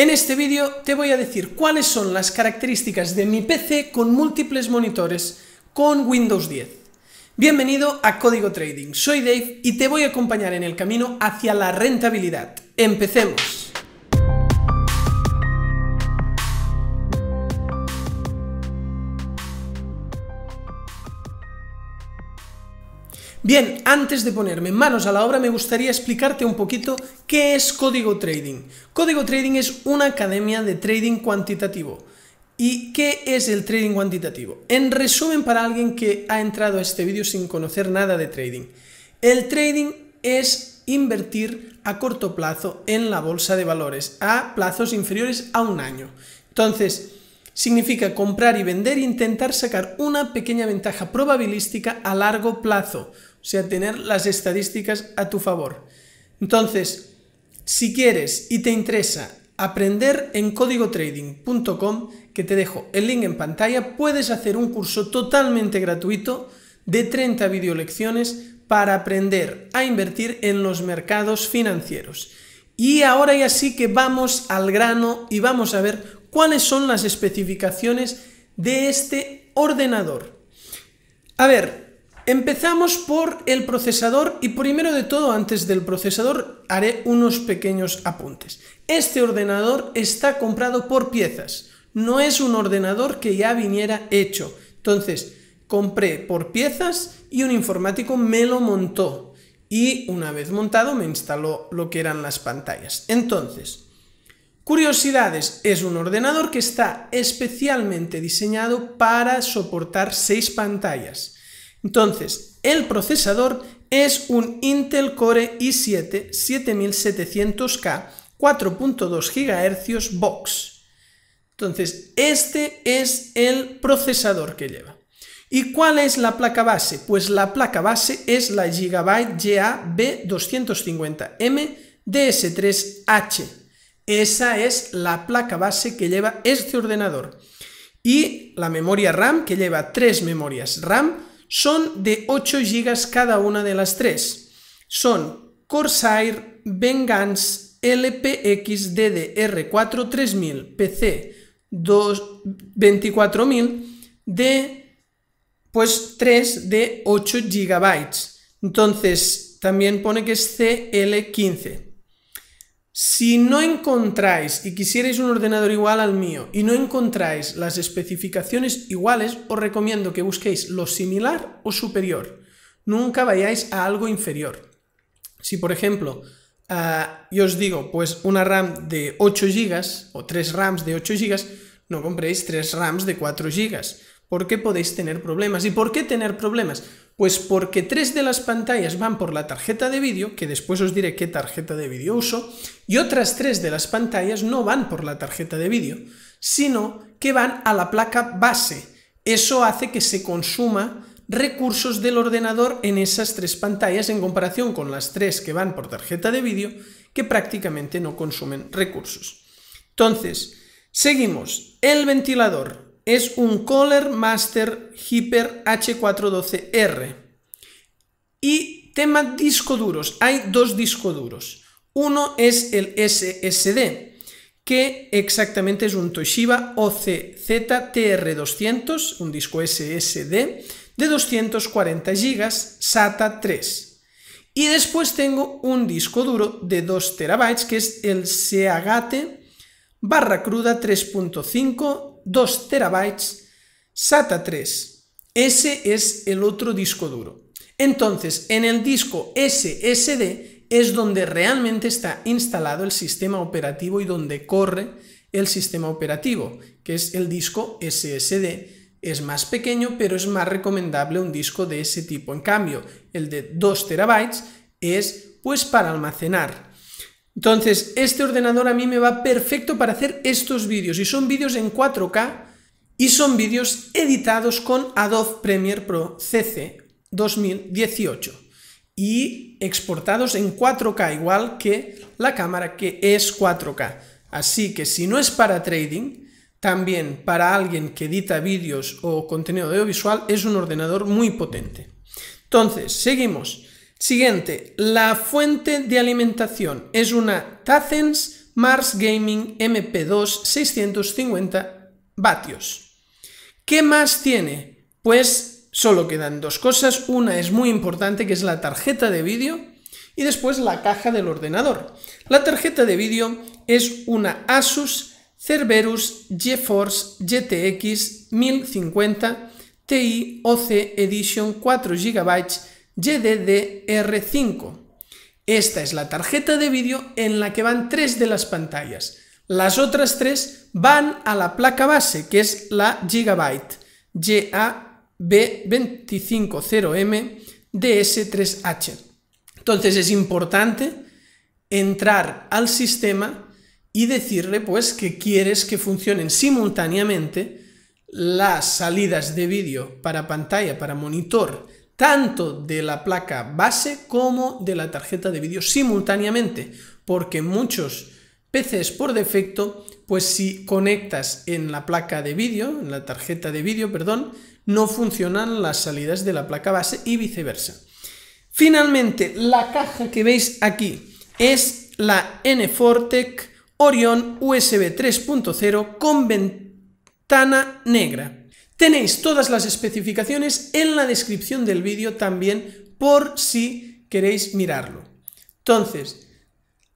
En este vídeo te voy a decir cuáles son las características de mi PC con múltiples monitores con Windows 10. Bienvenido a Código Trading, soy Dave y te voy a acompañar en el camino hacia la rentabilidad. ¡Empecemos! Bien, antes de ponerme manos a la obra, me gustaría explicarte un poquito qué es Código Trading. Código Trading es una academia de trading cuantitativo. ¿Y qué es el trading cuantitativo? En resumen, para alguien que ha entrado a este vídeo sin conocer nada de trading, el trading es invertir a corto plazo en la bolsa de valores, a plazos inferiores a un año. Entonces, Significa comprar y vender e intentar sacar una pequeña ventaja probabilística a largo plazo. O sea, tener las estadísticas a tu favor. Entonces, si quieres y te interesa aprender en códigotrading.com, que te dejo el link en pantalla, puedes hacer un curso totalmente gratuito de 30 videolecciones para aprender a invertir en los mercados financieros. Y ahora ya sí que vamos al grano y vamos a ver cuáles son las especificaciones de este ordenador. A ver, Empezamos por el procesador y primero de todo, antes del procesador, haré unos pequeños apuntes. Este ordenador está comprado por piezas, no es un ordenador que ya viniera hecho. Entonces, compré por piezas y un informático me lo montó. Y una vez montado me instaló lo que eran las pantallas. Entonces, Curiosidades, es un ordenador que está especialmente diseñado para soportar seis pantallas. Entonces, el procesador es un Intel Core i7 7700K 4.2 GHz box. Entonces, este es el procesador que lleva. ¿Y cuál es la placa base? Pues la placa base es la Gigabyte GA-B250M DS3H. Esa es la placa base que lleva este ordenador. Y la memoria RAM que lleva tres memorias RAM son de 8 GB cada una de las tres. Son Corsair, Vengeance, LPX DDR4 3000, PC 24000 de pues 3 de 8 GB. Entonces, también pone que es CL15. Si no encontráis y quisierais un ordenador igual al mío y no encontráis las especificaciones iguales, os recomiendo que busquéis lo similar o superior. Nunca vayáis a algo inferior. Si por ejemplo ah, yo os digo pues una RAM de 8 GB o 3 RAMs de 8 GB, no compréis 3 RAMs de 4 GB ¿Por qué podéis tener problemas? ¿Y por qué tener problemas? Pues porque tres de las pantallas van por la tarjeta de vídeo, que después os diré qué tarjeta de vídeo uso, y otras tres de las pantallas no van por la tarjeta de vídeo, sino que van a la placa base. Eso hace que se consuma recursos del ordenador en esas tres pantallas en comparación con las tres que van por tarjeta de vídeo, que prácticamente no consumen recursos. Entonces, seguimos. El ventilador es un Color Master Hyper H412R. Y tema disco duros, hay dos discos duros. Uno es el SSD, que exactamente es un Toshiba OCZTR200, un disco SSD de 240 GB SATA 3. Y después tengo un disco duro de 2 TB que es el Seagate barra cruda 3.5, 2 terabytes, SATA 3. Ese es el otro disco duro. Entonces, en el disco SSD es donde realmente está instalado el sistema operativo y donde corre el sistema operativo, que es el disco SSD. Es más pequeño, pero es más recomendable un disco de ese tipo. En cambio, el de 2 terabytes es pues para almacenar entonces, este ordenador a mí me va perfecto para hacer estos vídeos y son vídeos en 4K y son vídeos editados con Adobe Premiere Pro CC 2018 y exportados en 4K, igual que la cámara que es 4K. Así que si no es para trading, también para alguien que edita vídeos o contenido audiovisual es un ordenador muy potente. Entonces, seguimos. Siguiente, la fuente de alimentación es una Tazens Mars Gaming MP2 650 vatios. ¿Qué más tiene? Pues solo quedan dos cosas. Una es muy importante que es la tarjeta de vídeo y después la caja del ordenador. La tarjeta de vídeo es una Asus Cerberus GeForce GTX 1050 Ti OC Edition 4 GB gddr 5 Esta es la tarjeta de vídeo en la que van tres de las pantallas. Las otras tres van a la placa base, que es la Gigabyte b 250 m DS3H. Entonces es importante entrar al sistema y decirle pues que quieres que funcionen simultáneamente las salidas de vídeo para pantalla, para monitor tanto de la placa base como de la tarjeta de vídeo simultáneamente, porque muchos PCs por defecto, pues si conectas en la placa de vídeo, en la tarjeta de vídeo, perdón, no funcionan las salidas de la placa base y viceversa. Finalmente, la caja que veis aquí es la n Orion USB 3.0 con ventana negra. Tenéis todas las especificaciones en la descripción del vídeo también por si queréis mirarlo. Entonces,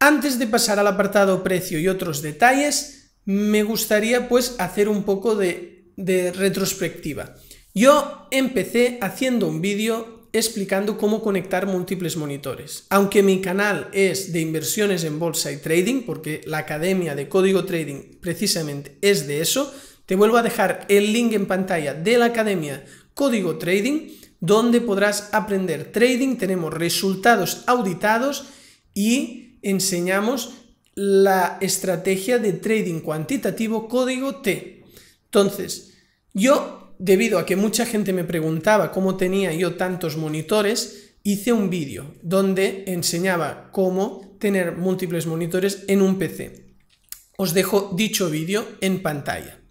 antes de pasar al apartado precio y otros detalles, me gustaría pues hacer un poco de, de retrospectiva. Yo empecé haciendo un vídeo explicando cómo conectar múltiples monitores. Aunque mi canal es de inversiones en bolsa y trading, porque la academia de código trading precisamente es de eso, te vuelvo a dejar el link en pantalla de la academia Código Trading, donde podrás aprender trading. Tenemos resultados auditados y enseñamos la estrategia de trading cuantitativo código T. Entonces, yo, debido a que mucha gente me preguntaba cómo tenía yo tantos monitores, hice un vídeo donde enseñaba cómo tener múltiples monitores en un PC. Os dejo dicho vídeo en pantalla.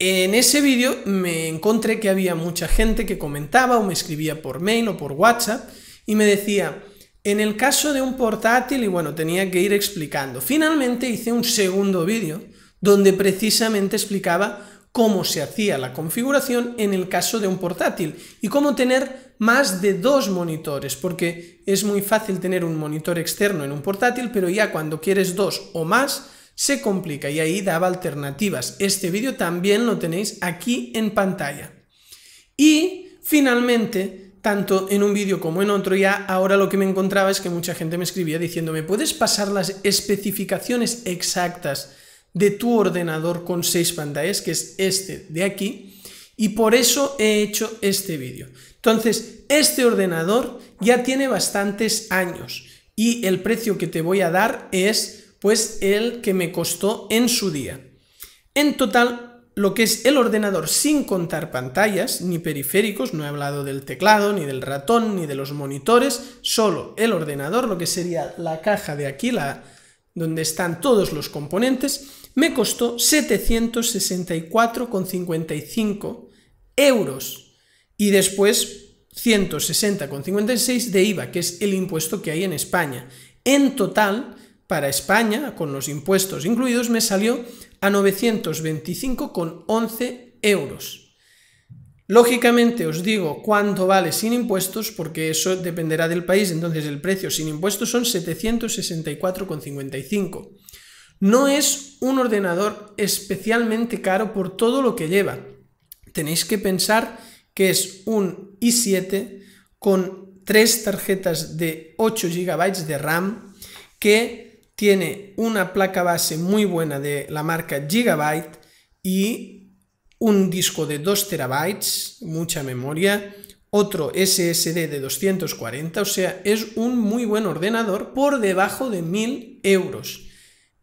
En ese vídeo me encontré que había mucha gente que comentaba o me escribía por mail o por WhatsApp y me decía, en el caso de un portátil, y bueno, tenía que ir explicando. Finalmente hice un segundo vídeo donde precisamente explicaba cómo se hacía la configuración en el caso de un portátil y cómo tener más de dos monitores, porque es muy fácil tener un monitor externo en un portátil, pero ya cuando quieres dos o más, se complica y ahí daba alternativas. Este vídeo también lo tenéis aquí en pantalla. Y finalmente, tanto en un vídeo como en otro, ya ahora lo que me encontraba es que mucha gente me escribía diciéndome, ¿puedes pasar las especificaciones exactas de tu ordenador con seis pantallas, que es este de aquí? y por eso he hecho este vídeo. Entonces, este ordenador ya tiene bastantes años y el precio que te voy a dar es pues el que me costó en su día. En total, lo que es el ordenador sin contar pantallas ni periféricos, no he hablado del teclado, ni del ratón, ni de los monitores, solo el ordenador, lo que sería la caja de aquí, la, donde están todos los componentes, me costó 764,55 euros y después 160,56 de IVA, que es el impuesto que hay en España. En total, para España, con los impuestos incluidos, me salió a 925,11 euros. Lógicamente os digo cuánto vale sin impuestos, porque eso dependerá del país, entonces el precio sin impuestos son 764,55. No es un ordenador especialmente caro por todo lo que lleva. Tenéis que pensar que es un i7 con tres tarjetas de 8 GB de RAM que tiene una placa base muy buena de la marca Gigabyte y un disco de 2 terabytes, mucha memoria, otro SSD de 240, o sea, es un muy buen ordenador por debajo de 1000 euros.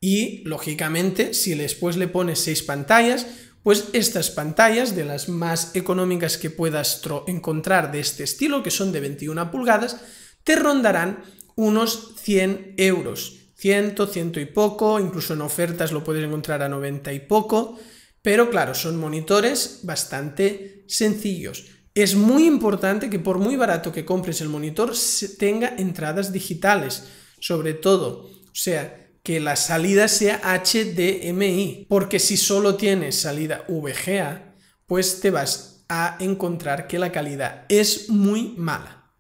Y lógicamente, si después le pones 6 pantallas, pues estas pantallas de las más económicas que puedas encontrar de este estilo, que son de 21 pulgadas, te rondarán unos 100 euros. 100, ciento y poco, incluso en ofertas lo puedes encontrar a 90 y poco, pero claro, son monitores bastante sencillos. Es muy importante que por muy barato que compres el monitor tenga entradas digitales, sobre todo, o sea, que la salida sea HDMI, porque si solo tienes salida VGA, pues te vas a encontrar que la calidad es muy mala.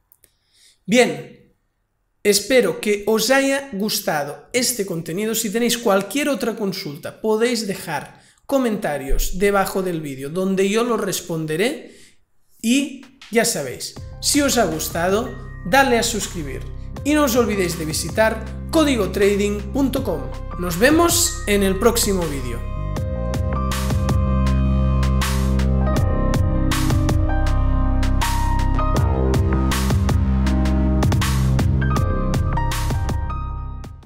Bien, Espero que os haya gustado este contenido. Si tenéis cualquier otra consulta, podéis dejar comentarios debajo del vídeo donde yo lo responderé. Y ya sabéis, si os ha gustado, dale a suscribir. Y no os olvidéis de visitar códigotrading.com. Nos vemos en el próximo vídeo.